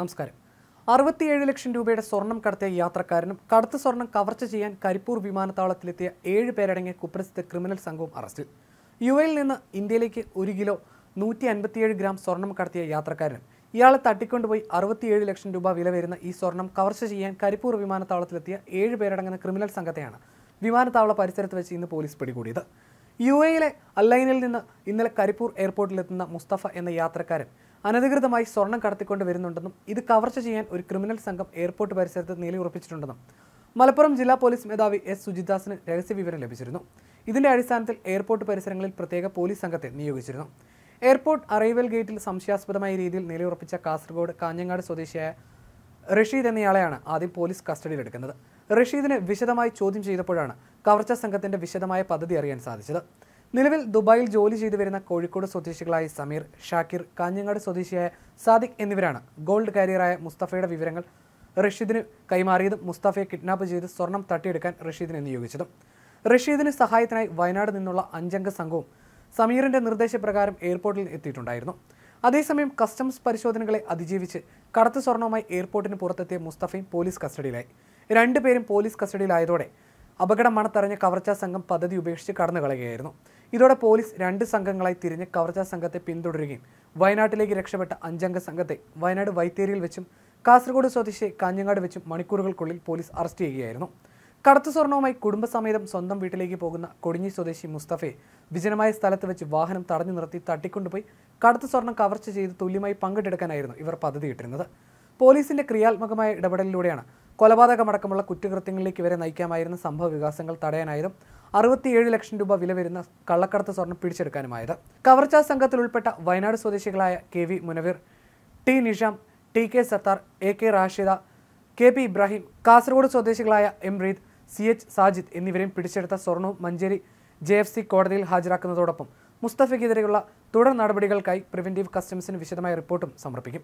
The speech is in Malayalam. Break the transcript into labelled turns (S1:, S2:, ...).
S1: നമസ്കാരം അറുപത്തിയേഴ് ലക്ഷം രൂപയുടെ സ്വർണം കടത്തിയ യാത്രക്കാരനും കടത്ത് സ്വർണം കവർച്ച ചെയ്യാൻ കരിപ്പൂർ വിമാനത്താവളത്തിലെത്തിയ ഏഴ് പേരടങ്ങിയ കുപ്രസിദ്ധ ക്രിമിനൽ സംഘവും അറസ്റ്റിൽ യു എയിൽ നിന്ന് ഇന്ത്യയിലേക്ക് ഒരു കിലോ നൂറ്റി അൻപത്തിയേഴ് ഗ്രാം സ്വർണം കടത്തിയ യാത്രക്കാരനും ഇയാളെ തട്ടിക്കൊണ്ടുപോയി അറുപത്തിയേഴ് ലക്ഷം രൂപ വില വരുന്ന ഈ സ്വർണം കവർച്ച ചെയ്യാൻ കരിപ്പൂർ വിമാനത്താവളത്തിലെത്തിയ ഏഴ് പേരടങ്ങുന്ന ക്രിമിനൽ സംഘത്തെയാണ് വിമാനത്താവള പരിസരത്ത് വെച്ച് ഇന്ന് പോലീസ് പിടികൂടിയത് യു എയിലെ അല്ലൈനിൽ നിന്ന് ഇന്നലെ കരിപ്പൂർ എയർപോർട്ടിലെത്തുന്ന മുസ്തഫ എന്ന യാത്രക്കാരൻ അനധികൃതമായി സ്വർണം കടത്തിക്കൊണ്ട് വരുന്നുണ്ടെന്നും ഇത് കവർച്ച ചെയ്യാൻ ഒരു ക്രിമിനൽ സംഘം എയർപോർട്ട് പരിസരത്ത് നിലയുറപ്പിച്ചിട്ടുണ്ടെന്നും മലപ്പുറം ജില്ലാ പോലീസ് മേധാവി എസ് സുജിദാസിന് വിവരം ലഭിച്ചിരുന്നു ഇതിന്റെ അടിസ്ഥാനത്തിൽ എയർപോർട്ട് പരിസരങ്ങളിൽ പ്രത്യേക പോലീസ് സംഘത്തെ നിയോഗിച്ചിരുന്നു എയർപോർട്ട് അറൈവൽ ഗേറ്റിൽ സംശയാസ്പദമായ രീതിയിൽ നിലയുറപ്പിച്ച കാസർഗോഡ് കാഞ്ഞങ്ങാട് സ്വദേശിയായ റഷീദ് എന്നയാളെയാണ് ആദ്യം പോലീസ് കസ്റ്റഡിയിലെടുക്കുന്നത് റഷീദിനെ വിശദമായി ചോദ്യം ചെയ്തപ്പോഴാണ് കവർച്ച സംഘത്തിന്റെ വിശദമായ പദ്ധതി അറിയാൻ സാധിച്ചത് നിലവിൽ ദുബായിൽ ജോലി ചെയ്തു വരുന്ന കോഴിക്കോട് സ്വദേശികളായ സമീർ ഷാക്കിർ കാഞ്ഞങ്ങാട് സ്വദേശിയായ സാദിഖ് എന്നിവരാണ് ഗോൾഡ് കാരിയറായ മുസ്തഫയുടെ വിവരങ്ങൾ റഷീദിന് കൈമാറിയതും മുസ്തഫയെ കിഡ്നാപ്പ് ചെയ്ത് സ്വർണം തട്ടിയെടുക്കാൻ റഷീദിനെ നിയോഗിച്ചതും റഷീദിന് സഹായത്തിനായി വയനാട് നിന്നുള്ള അഞ്ചംഗ സംഘവും സമീറിന്റെ നിർദ്ദേശപ്രകാരം എയർപോർട്ടിൽ എത്തിയിട്ടുണ്ടായിരുന്നു അതേസമയം കസ്റ്റംസ് പരിശോധനകളെ അതിജീവിച്ച് കടത്തു സ്വർണവുമായി എയർപോർട്ടിന് പുറത്തെത്തിയ മുസ്തഫയും പോലീസ് കസ്റ്റഡിയിലായി രണ്ടുപേരും പോലീസ് കസ്റ്റഡിയിലായതോടെ അപകടമാണ് തടഞ്ഞ കവർച്ചാ സംഘം പദ്ധതി ഉപേക്ഷിച്ച് കടന്നു കളയുകയായിരുന്നു ഇതോടെ പോലീസ് രണ്ട് സംഘങ്ങളായി തിരിഞ്ഞ് കവർച്ചാ സംഘത്തെ പിന്തുടരുകയും വയനാട്ടിലേക്ക് രക്ഷപ്പെട്ട അഞ്ചംഗ സംഘത്തെ വയനാട് വൈത്തേരിയിൽ വെച്ചും കാസർഗോഡ് സ്വദേശി കാഞ്ഞങ്ങാട് വെച്ചും മണിക്കൂറുകൾക്കുള്ളിൽ പോലീസ് അറസ്റ്റ് ചെയ്യുകയായിരുന്നു കടത്തു സ്വർണവുമായി കുടുംബസമേതം സ്വന്തം വീട്ടിലേക്ക് പോകുന്ന കൊടിഞ്ഞി സ്വദേശി മുസ്തഫയെ വിജനമായ സ്ഥലത്ത് വെച്ച് വാഹനം തടഞ്ഞു നിർത്തി തട്ടിക്കൊണ്ടുപോയി കടത്തു സ്വർണം കവർച്ച ചെയ്ത് തുല്യമായി പങ്കെടുക്കാനായിരുന്നു ഇവർ പദ്ധതിയിട്ടിരുന്നത് പോലീസിന്റെ ക്രിയാത്മകമായ ഇടപെടലിലൂടെയാണ് കൊലപാതകമടക്കമുള്ള കുറ്റകൃത്യങ്ങളിലേക്ക് വരെ നയിക്കാമായിരുന്ന സംഭവ വികാസങ്ങൾ തടയാനായതും അറുപത്തിയേഴ് ലക്ഷം രൂപ വില വരുന്ന കള്ളക്കടത്ത് സ്വർണം പിടിച്ചെടുക്കാനുമായത് കവർച്ചാ സംഘത്തിൽ ഉൾപ്പെട്ട വയനാട് സ്വദേശികളായ K V Munaveer T Nisham T K Sathar A K Rashida K P Ibrahim Kasaragod സ്വദേശികളായ M Reed C H Sajid എന്നിവരെയും പിടിച്ചെടുത്ത സ്വർണവും മഞ്ചേരി ജെ എഫ് സി കോടതിയിൽ ഹാജരാക്കുന്നതോടൊപ്പം മുസ്തഫയ്ക്കെതിരെയുള്ള തുടർ നടപടികൾക്കായി പ്രിവെന്റീവ് കസ്റ്റംസിന് വിശദമായ റിപ്പോർട്ടും സമർപ്പിക്കും